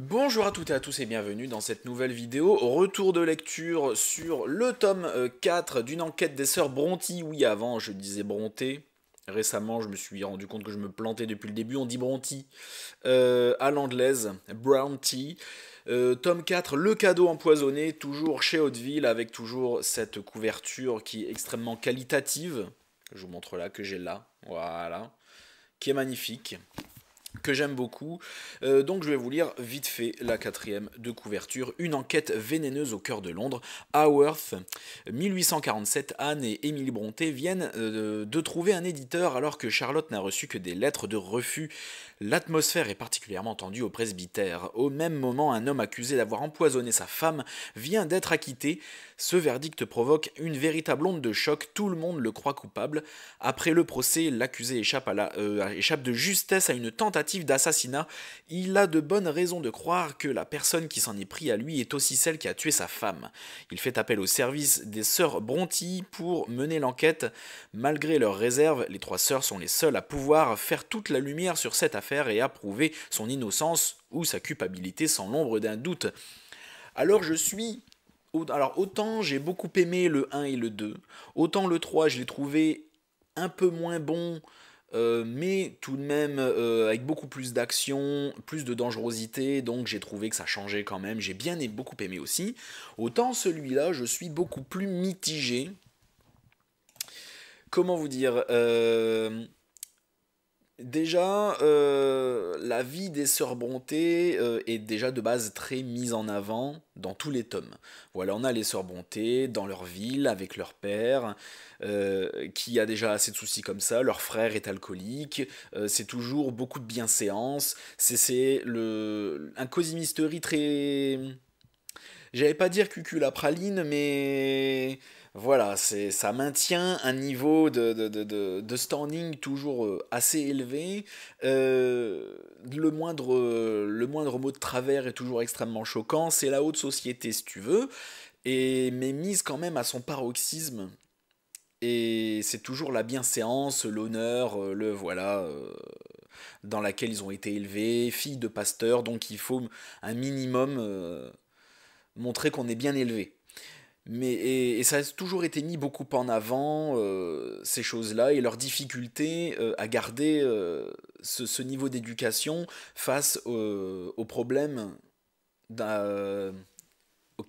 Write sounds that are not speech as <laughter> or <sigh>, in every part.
Bonjour à toutes et à tous et bienvenue dans cette nouvelle vidéo. Retour de lecture sur le tome 4 euh, d'une enquête des sœurs Brontë. Oui, avant je disais Bronté. Récemment, je me suis rendu compte que je me plantais depuis le début. On dit Brontë euh, à l'anglaise, Brown Tea. Euh, tome 4, Le cadeau empoisonné, toujours chez Hauteville, avec toujours cette couverture qui est extrêmement qualitative. Je vous montre là, que j'ai là. Voilà. Qui est magnifique que j'aime beaucoup. Euh, donc je vais vous lire vite fait la quatrième de couverture. Une enquête vénéneuse au cœur de Londres. Haworth, 1847, Anne et Émilie Bronté viennent euh, de trouver un éditeur alors que Charlotte n'a reçu que des lettres de refus. L'atmosphère est particulièrement tendue au presbytère. Au même moment, un homme accusé d'avoir empoisonné sa femme vient d'être acquitté. Ce verdict provoque une véritable onde de choc. Tout le monde le croit coupable. Après le procès, l'accusé échappe euh, de justesse à une tentative d'assassinat, il a de bonnes raisons de croire que la personne qui s'en est pris à lui est aussi celle qui a tué sa femme. Il fait appel au service des sœurs Brontë pour mener l'enquête. Malgré leurs réserves, les trois sœurs sont les seules à pouvoir faire toute la lumière sur cette affaire et à prouver son innocence ou sa culpabilité sans l'ombre d'un doute. Alors je suis alors autant j'ai beaucoup aimé le 1 et le 2, autant le 3 je l'ai trouvé un peu moins bon euh, mais tout de même euh, avec beaucoup plus d'action, plus de dangerosité, donc j'ai trouvé que ça changeait quand même, j'ai bien et beaucoup aimé aussi. Autant celui-là, je suis beaucoup plus mitigé. Comment vous dire euh, Déjà, euh, la vie des sœurs bontés euh, est déjà de base très mise en avant dans tous les tomes. Voilà, on a les sœurs bontés dans leur ville avec leur père, euh, qui a déjà assez de soucis comme ça, leur frère est alcoolique, c'est toujours beaucoup de bienséance, c'est le un mystery très... J'allais pas dire cucul la praline, mais voilà, c'est, ça maintient un niveau de, standing toujours euh, assez élevé. Euh, le, moindre, le moindre mot de travers est toujours extrêmement choquant. C'est la haute société, si tu veux, et, mais mise quand même à son paroxysme. Et c'est toujours la bienséance, l'honneur, euh, le voilà, dans laquelle ils ont été élevés, fille de pasteur, donc il faut un minimum montrer qu'on est bien élevé et, ça a toujours été mis beaucoup en avant, euh, ces choses-là, et leur difficulté euh, à garder euh, ce, niveau d'éducation face aux problèmes d'un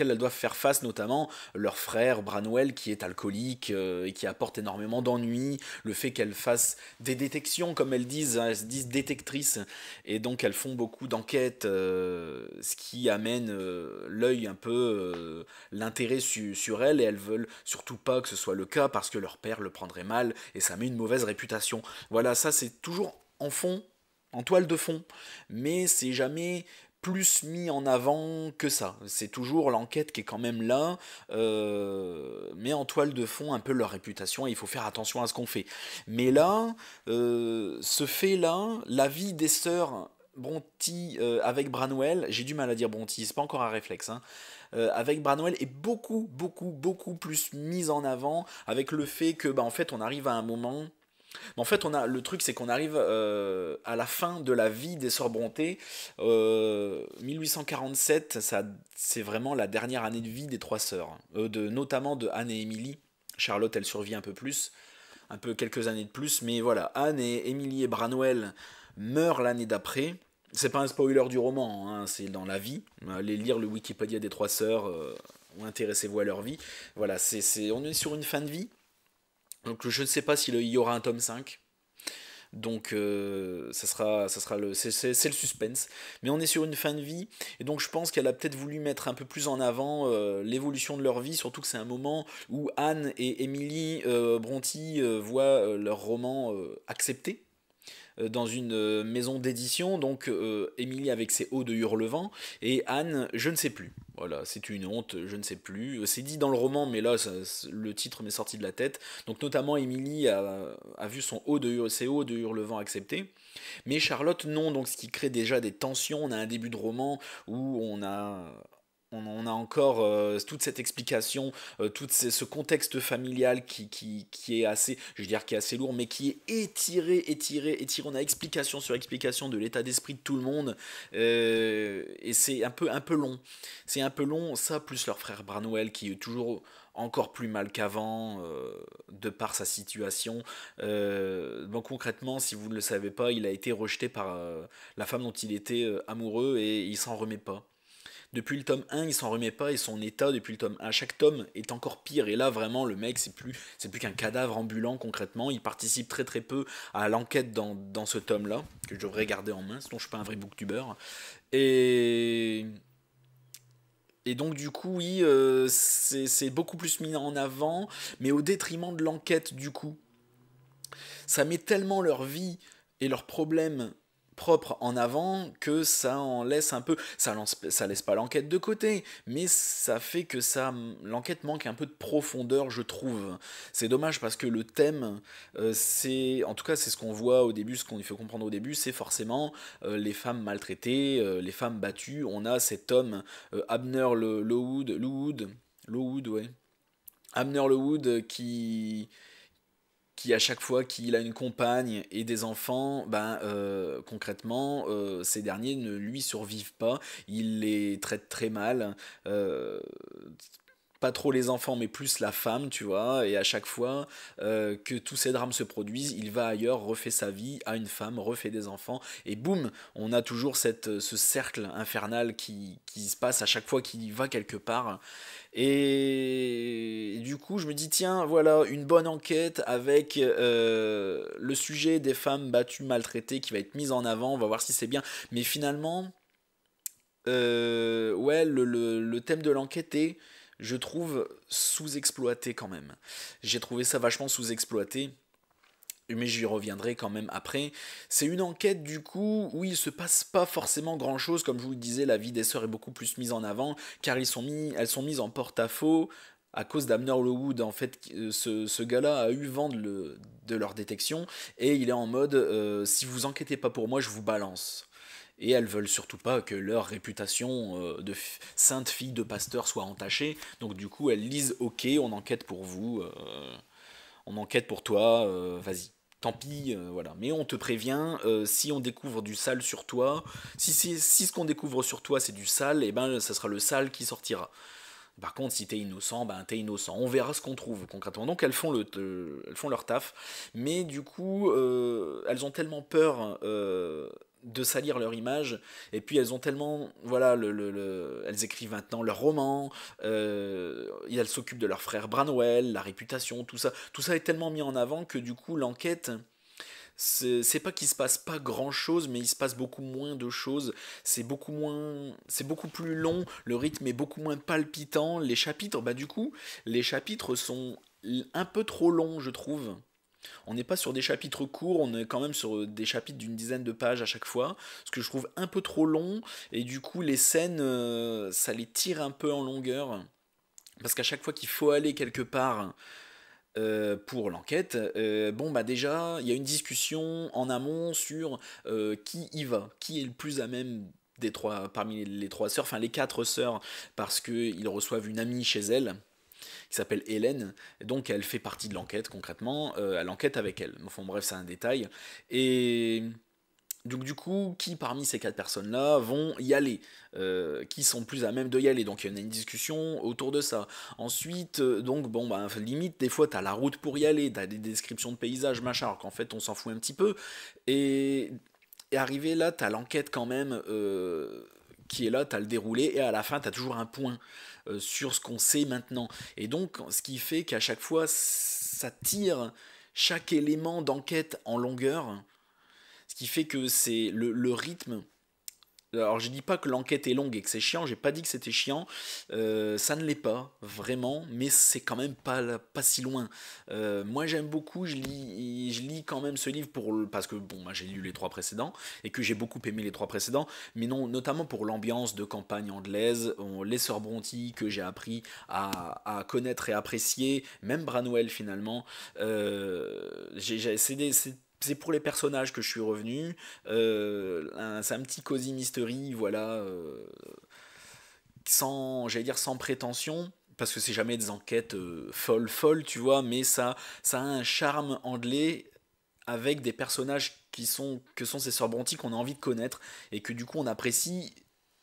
elles doivent faire face, notamment leur frère Branwell qui est alcoolique euh, et qui apporte énormément d'ennuis, le fait qu'elles fassent des détections, comme elles disent, hein, elles se disent détectrices, et donc elles font beaucoup d'enquêtes, euh, ce qui amène euh, l'œil un peu, l'intérêt sur elles, et elles veulent surtout pas que ce soit le cas parce que leur père le prendrait mal et ça met une mauvaise réputation. Voilà, ça c'est toujours en fond en toile de fond, mais c'est jamais plus mis en avant que ça. C'est toujours l'enquête qui est quand même là, euh, mais en toile de fond un peu leur réputation et il faut faire attention à ce qu'on fait. Mais là, euh, ce fait-là, la vie des sœurs Brontë euh, avec Branwell, j'ai du mal à dire Bronty, c'est pas encore un réflexe, hein, avec Branwell est beaucoup, beaucoup, beaucoup plus mise en avant avec le fait que, bah, en fait, on arrive à un moment en fait, on a, le truc, c'est qu'on arrive euh, à la fin de la vie des Sœurs Euh, 1847, c'est vraiment la dernière année de vie des trois sœurs, hein. euh, notamment de Anne et Émilie. Charlotte, elle survit un peu plus, un peu quelques années de plus, mais voilà, Anne et Émilie et Branwell meurent l'année d'après. C'est pas un spoiler du roman, hein, c'est dans la vie. Allez lire le Wikipédia des trois sœurs, euh, ou intéressez-vous à leur vie. Voilà, c'est on est sur une fin de vie donc je ne sais pas s'il y aura un tome 5. Donc euh, ça sera, ça sera le, c'est, le suspense. Mais on est sur une fin de vie, et donc je pense qu'elle a peut-être voulu mettre un peu plus en avant euh, l'évolution de leur vie, surtout que c'est un moment où Anne et Emily euh, euh voient leur roman accepté dans une maison d'édition, donc Émilie avec ses hauts de hurlevent, et Anne, je ne sais plus. Voilà, c'est une honte, je ne sais plus. C'est dit dans le roman, mais là, le titre m'est sorti de la tête. Donc, notamment, Émilie a, vu son haut de, ses hauts de Hurlevent accepté. Mais Charlotte, non. Donc, ce qui crée déjà des tensions. On a un début de roman où on a on, a encore euh, toute cette explication, euh, tout ce, contexte familial qui, est assez, je veux dire, qui est assez lourd, mais qui est étiré, étiré, étiré. On a explication sur explication de l'état d'esprit de tout le monde, euh, et c'est un peu, un peu long. C'est un peu long, ça, plus leur frère Branwell qui est toujours encore plus mal qu'avant de par sa situation. concrètement, si vous ne le savez pas, il a été rejeté par la femme dont il était amoureux et il s'en remet pas. Depuis le tome 1, il s'en remet pas et son état depuis le tome 1, chaque tome est encore pire. Et là, vraiment, le mec, c'est plus, c'est plus qu'un cadavre ambulant concrètement. Il participe très très peu à l'enquête dans, ce tome-là, que je devrais garder en main, sinon je suis pas un vrai booktuber. Et. Et donc du coup, oui, euh, c'est beaucoup plus mis en avant, mais au détriment de l'enquête du coup. Ça met tellement leur vie et leurs problèmes propre en avant que ça en laisse un peu ça lance, ça laisse pas l'enquête de côté mais ça fait que ça l'enquête manque un peu de profondeur je trouve c'est dommage parce que le thème euh, c'est en tout cas c'est ce qu'on voit au début ce qu'on lui fait comprendre au début c'est forcément euh, les femmes maltraitées euh, les femmes battues on a cet homme Abner le Lowood Lowood Lowood ouais Abner Lowood qui qui à chaque fois qu'il a une compagne et des enfants, ben euh, concrètement, euh, ces derniers ne lui survivent pas, il les traite très mal, euh, pas trop les enfants, mais plus la femme, tu vois. Et à chaque fois euh, que tous ces drames se produisent, il va ailleurs, refait sa vie, à une femme, refait des enfants, et boum, on a toujours cette, euh, ce cercle infernal qui, qui se passe à chaque fois qu'il va quelque part. Et... du coup, je me dis, tiens, voilà, une bonne enquête avec euh, le sujet des femmes battues, maltraitées, qui va être mise en avant, on va voir si c'est bien. Mais finalement, ouais, le, le, le, thème de l'enquête est je trouve sous-exploité quand même. J'ai trouvé ça vachement sous-exploité mais j'y reviendrai quand même après. C'est une enquête du coup où il se passe pas forcément grand chose, comme je vous le disais, la vie des sœurs est beaucoup plus mise en avant, car ils sont mis, elles sont mises en porte-à-faux à cause d'Amner Hollywood. En fait, euh, ce, gars-là a eu vent de, le, de, leur détection, et il est en mode euh, si vous enquêtez pas pour moi, je vous balance et elles veulent surtout pas que leur réputation euh, de sainte fille de pasteur soit entachée. Donc du coup, elles lisent OK, on enquête pour vous, euh, on enquête pour toi, euh, vas-y. Tant pis, voilà. Mais on te prévient, si on découvre du sale sur toi, si, si, ce qu'on découvre sur toi c'est du sale, et eh ben ça sera le sale qui sortira. Par contre, si t'es innocent, ben t'es innocent. On verra ce qu'on trouve concrètement. Donc elles font, le, font leur taf, mais du coup, elles ont tellement peur de salir leur image. Et puis elles ont tellement, voilà, le, le, elles écrivent maintenant leur roman, euh, elles s'occupent de leur frère Branwell, la réputation, tout ça. Tout ça est tellement mis en avant que du coup l'enquête, c'est pas qu'il se passe pas grand chose, mais il se passe beaucoup moins de choses. C'est beaucoup moins, c'est beaucoup plus long. Le rythme est beaucoup moins palpitant. Les chapitres, bah du coup, les chapitres sont un peu trop longs, je trouve. On n'est pas sur des chapitres courts, on est quand même sur euh, des chapitres d'une dizaine de pages à chaque fois, ce que je trouve un peu trop long, et du coup les scènes, euh, ça les tire un peu en longueur, parce qu'à chaque fois qu'il faut aller quelque part, euh, pour l'enquête, bon bah déjà il y a une discussion en amont sur qui y va, qui est le plus à même des trois parmi les trois sœurs, enfin les quatre sœurs, parce qu'ils reçoivent une amie chez elles, s'appelle Hélène. donc elle fait partie de l'enquête concrètement, euh, elle enquête avec elle. bref, c'est un détail. Et donc du coup, qui parmi ces quatre personnes-là vont y aller euh, Qui sont plus à même de y aller Donc il y en a une discussion autour de ça. Ensuite, euh, donc bon, bah, limite, des fois, t'as la route pour y aller, t'as des descriptions de paysages, machin, alors qu'en fait, on s'en fout un petit peu. Et, arrivé là, t'as l'enquête quand même qui est là, tu as le déroulé, et à la fin, tu as toujours un point euh, sur ce qu'on sait maintenant. Et donc, ce qui fait qu'à chaque fois, ça tire chaque élément d'enquête en longueur, ce qui fait que c'est le rythme alors je dis pas que l'enquête est longue et que c'est chiant, j'ai pas dit que c'était chiant, euh, ça ne l'est pas, vraiment, mais c'est quand même pas, pas si loin. Euh, moi j'aime beaucoup, je lis, je lis quand même ce livre pour parce que bon, moi j'ai lu les trois précédents et que j'ai beaucoup aimé les trois précédents, mais non, notamment pour l'ambiance de campagne anglaise, euh, les sœurs Bronti que j'ai appris à, connaître et apprécier, même Branwell finalement, euh, c'est c'est pour les personnages que je suis revenu. Euh, c'est un petit cosy mystery, voilà, euh, sans, j'allais dire sans prétention, parce que c'est jamais des enquêtes euh, folles, folles, tu vois, mais ça, ça a un charme anglais avec des personnages qui sont, que sont ces sœurs qu'on a envie de connaître et que du coup on apprécie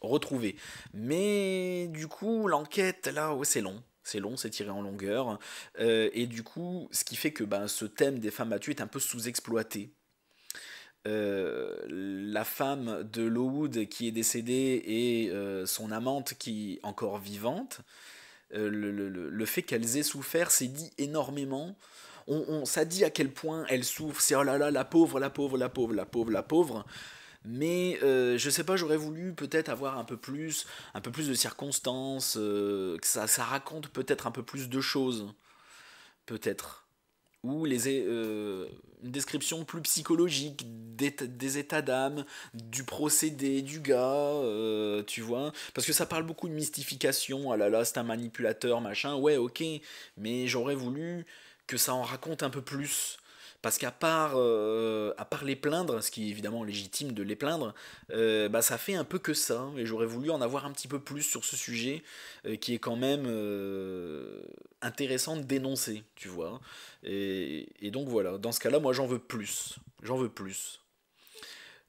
retrouver. Mais du coup, l'enquête, là, c'est long c'est long, c'est tiré en longueur. Euh, et du coup, ce qui fait que ben, ce thème des femmes battues est un peu sous-exploité. Euh, la femme de Lowood qui est décédée et euh, son amante qui est encore vivante, le, fait qu'elles aient souffert, c'est dit énormément. On, on, ça dit à quel point elles souffrent, c'est oh là là, la pauvre, la pauvre, la pauvre, la pauvre, la pauvre mais euh, je sais pas, j'aurais voulu peut-être avoir un peu plus, un peu plus de circonstances, euh, que ça, raconte peut-être un peu plus de choses, peut-être, ou les euh, une description plus psychologique des, états d'âme, du procédé du gars, tu vois, parce que ça parle beaucoup de mystification, ah là là, c'est un manipulateur, machin, ouais, ok, mais j'aurais voulu que ça en raconte un peu plus parce qu'à part, euh, à part les plaindre, ce qui est évidemment légitime de les plaindre, euh, bah, ça fait un peu que ça. Hein. Et j'aurais voulu en avoir un petit peu plus sur ce sujet, euh, qui est quand même intéressant de dénoncer, tu vois. et donc voilà, dans ce cas-là, moi j'en veux plus. J'en veux plus.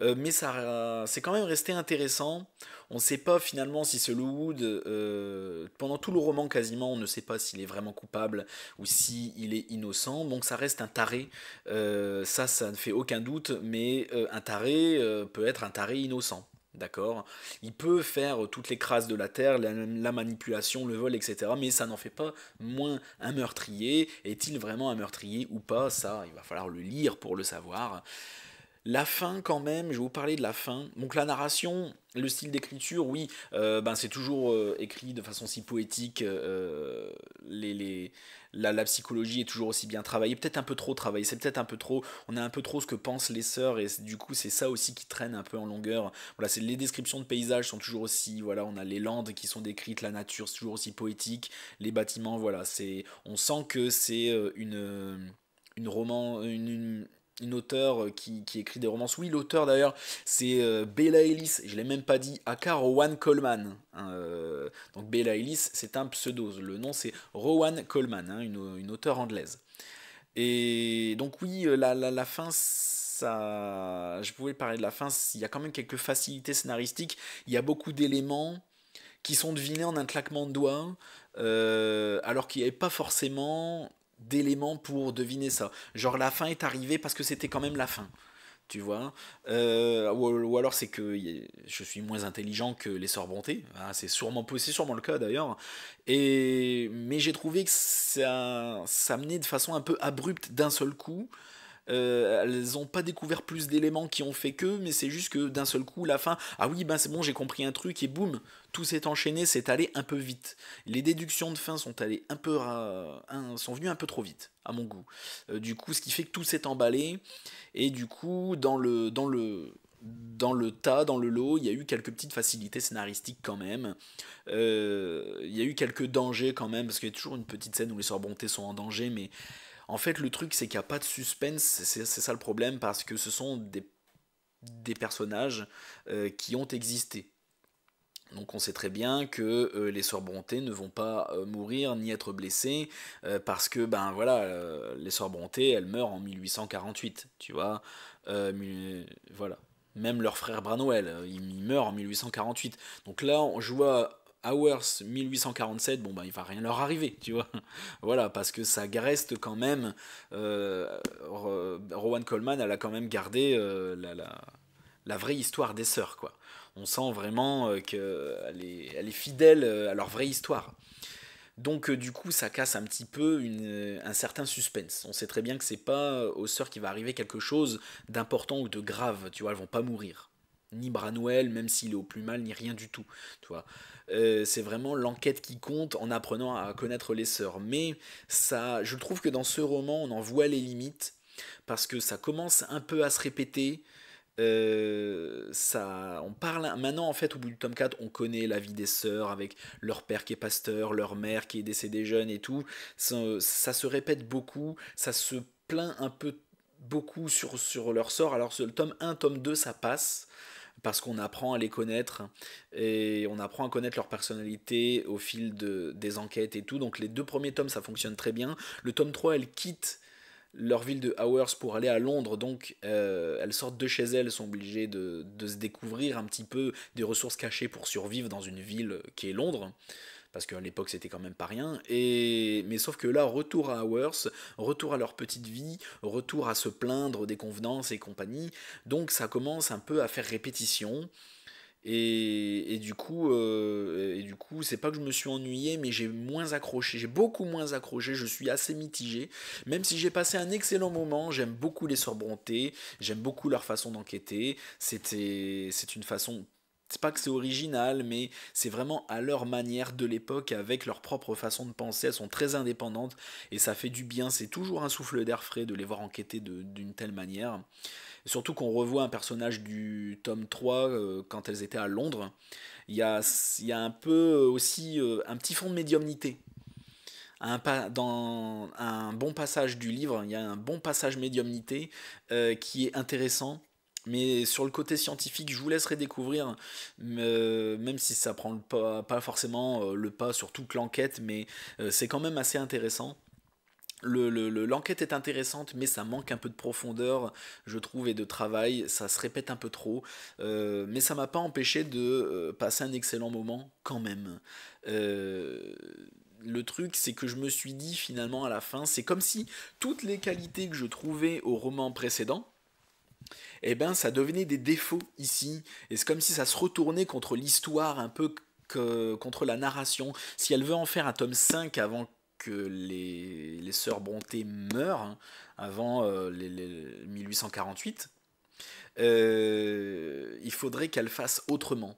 Euh, mais ça, c'est quand même resté intéressant. On ne sait pas finalement si ce Lowood, euh, pendant tout le roman quasiment, on ne sait pas s'il est vraiment coupable ou s'il est innocent. Donc ça reste un taré. Euh, ça, ça ne fait aucun doute, mais un taré peut être un taré innocent. D'accord Il peut faire toutes les crasses de la terre, la manipulation, le vol, etc. Mais ça n'en fait pas moins un meurtrier. Est-il vraiment un meurtrier ou pas Ça, il va falloir le lire pour le savoir. La fin quand même, je vais vous parler de la fin. Donc la narration, le style d'écriture, oui, euh, ben, c'est toujours euh, écrit de façon si poétique, euh, les, les, la, la, psychologie est toujours aussi bien travaillée, peut-être un peu trop travaillée, c'est peut-être un peu trop, on a un peu trop ce que pensent les sœurs, et du coup c'est ça aussi qui traîne un peu en longueur. Voilà, c'est les descriptions de paysages sont toujours aussi, voilà, on a les landes qui sont décrites, la nature c'est toujours aussi poétique, les bâtiments, voilà, c'est, on sent que c'est une, une roman, une une auteure euh, qui, écrit des romances. Oui, l'auteur d'ailleurs, c'est euh, Bella Ellis, je ne l'ai même pas dit, À Rowan Coleman. Hein, euh, donc Bella Ellis, c'est un pseudo, le nom c'est Rowan Coleman, hein, une, auteure anglaise. Et donc oui, la, fin, ça... je pouvais parler de la fin, il y a quand même quelques facilités scénaristiques, il y a beaucoup d'éléments qui sont devinés en un claquement de doigts, alors qu'il n'y avait pas forcément d'éléments pour deviner ça. Genre la fin est arrivée parce que c'était quand même la fin. Tu vois euh, ou, alors c'est que je suis moins intelligent que les sorbontés. Bonté. Ah, c'est sûrement sûrement le cas d'ailleurs. Et mais j'ai trouvé que ça ça menait de façon un peu abrupte d'un seul coup euh, elles n'ont pas découvert plus d'éléments qui ont fait que, mais c'est juste que d'un seul coup, la fin, ah oui, ben c'est bon, j'ai compris un truc, et boum, tout s'est enchaîné, c'est allé un peu vite. Les déductions de fin sont allées un peu, sont venues un peu trop vite, à mon goût. Euh, du coup, ce qui fait que tout s'est emballé, et du coup, dans le, dans le, dans le tas, dans le lot, il y a eu quelques petites facilités scénaristiques quand même. Euh, il y a eu quelques dangers quand même, parce qu'il y a toujours une petite scène où les sorbontés sont en danger, mais en fait, le truc, c'est qu'il n'y a pas de suspense, c'est ça le problème, parce que ce sont des, des personnages euh, qui ont existé. Donc on sait très bien que euh, les sœurs Bronté ne vont pas euh, mourir ni être blessées parce que ben voilà les sœurs Bronté elles meurent en 1848 tu vois voilà même leur frère branoël il, meurt en 1848 donc là on, je vois Hours 1847, bon bah il va rien leur arriver, tu vois. <laughs> voilà, parce que ça reste quand même. Euh, Rowan Coleman, elle a quand même gardé euh, la, la, vraie histoire des sœurs, quoi. On sent vraiment euh, que qu'elle est, elle est fidèle à leur vraie histoire. Donc du coup, ça casse un petit peu un certain suspense. On sait très bien que c'est pas aux sœurs qui va arriver quelque chose d'important ou de grave, tu vois, elles vont pas mourir ni Branwell, même s'il est au plus mal, ni rien du tout. Tu euh, c'est vraiment l'enquête qui compte en apprenant à connaître les sœurs. Mais ça, je trouve que dans ce roman, on en voit les limites parce que ça commence un peu à se répéter. Euh, ça, on parle maintenant en fait au bout du tome 4 on connaît la vie des sœurs avec leur père qui est pasteur, leur mère qui est décédée jeune et tout ça, se répète beaucoup, ça se plaint un peu beaucoup sur, sur leur sort alors sur le tome 1, tome 2 ça passe parce qu'on apprend à les connaître et on apprend à connaître leur personnalité au fil de, des enquêtes et tout. Donc les deux premiers tomes, ça fonctionne très bien. Le tome 3, elles quittent leur ville de Hours pour aller à Londres, donc euh, elles sortent de chez elles, sont obligées de, de, se découvrir un petit peu des ressources cachées pour survivre dans une ville qui est Londres parce qu'à l'époque c'était quand même pas rien. Et mais sauf que là, retour à Hours, retour à leur petite vie, retour à se plaindre des convenances et compagnie. Donc ça commence un peu à faire répétition. Et, et, du coup, euh, et du coup, c'est pas que je me suis ennuyé, mais j'ai moins accroché, j'ai beaucoup moins accroché. Je suis assez mitigé, même si j'ai passé un excellent moment. J'aime beaucoup les sorbrontés, j'aime beaucoup leur façon d'enquêter. C'était, c'est une façon c'est pas que c'est original, mais c'est vraiment à leur manière de l'époque, avec leur propre façon de penser. Elles sont très indépendantes et ça fait du bien. C'est toujours un souffle d'air frais de les voir enquêter d'une telle manière. Surtout qu'on revoit un personnage du tome 3 euh, quand elles étaient à Londres. Il y a, un peu aussi euh, un petit fond de médiumnité. Un dans un bon passage du livre, il y a un bon passage médiumnité euh, qui est intéressant mais sur le côté scientifique, je vous laisserai découvrir, euh, même si ça prend pas, forcément euh, le pas sur toute l'enquête, mais euh, c'est quand même assez intéressant. L'enquête le, est intéressante, mais ça manque un peu de profondeur, je trouve, et de travail. Ça se répète un peu trop. mais ça m'a pas empêché de passer un excellent moment quand même. le truc, c'est que je me suis dit finalement à la fin, c'est comme si toutes les qualités que je trouvais au roman précédent, eh ben ça devenait des défauts ici. Et c'est comme si ça se retournait contre l'histoire, un peu contre la narration. Si elle veut en faire un tome 5 avant que les, les sœurs Bronté meurent, hein, avant euh, les, 1848, euh, il faudrait qu'elle fasse autrement.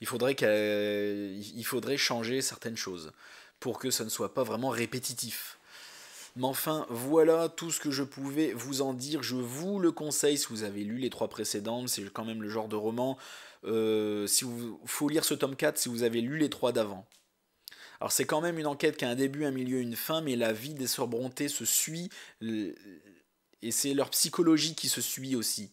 Il faudrait, il faudrait changer certaines choses pour que ça ne soit pas vraiment répétitif. Mais enfin, voilà tout ce que je pouvais vous en dire. Je vous le conseille si vous avez lu les trois précédentes, C'est quand même le genre de roman. Euh, si vous, faut lire ce tome 4 si vous avez lu les trois d'avant. Alors c'est quand même une enquête qui a un début, un milieu, une fin, mais la vie des sœurs se suit euh, et c'est leur psychologie qui se suit aussi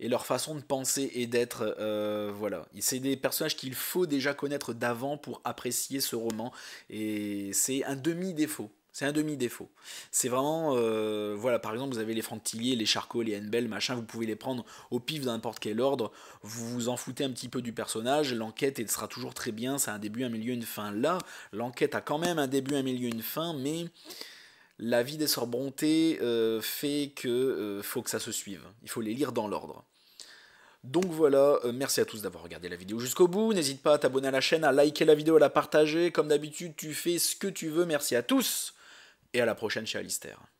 et leur façon de penser et d'être. Euh, voilà. C'est des personnages qu'il faut déjà connaître d'avant pour apprécier ce roman. Et c'est un demi-défaut. C'est un demi-défaut. C'est vraiment, euh, voilà, par exemple, vous avez les Tiliers, les Charcots, les Henbel, machin, vous pouvez les prendre au pif n'importe quel ordre, vous vous en foutez un petit peu du personnage, l'enquête sera toujours très bien, c'est un début, un milieu, une fin. Là, l'enquête a quand même un début, un milieu, une fin, mais la vie des sœurs euh, fait que euh, faut que ça se suive. Il faut les lire dans l'ordre. Donc voilà, merci à tous d'avoir regardé la vidéo jusqu'au bout. N'hésite pas à t'abonner à la chaîne, à liker la vidéo, à la partager. Comme d'habitude, tu fais ce que tu veux. Merci à tous et à la prochaine chez Alistair.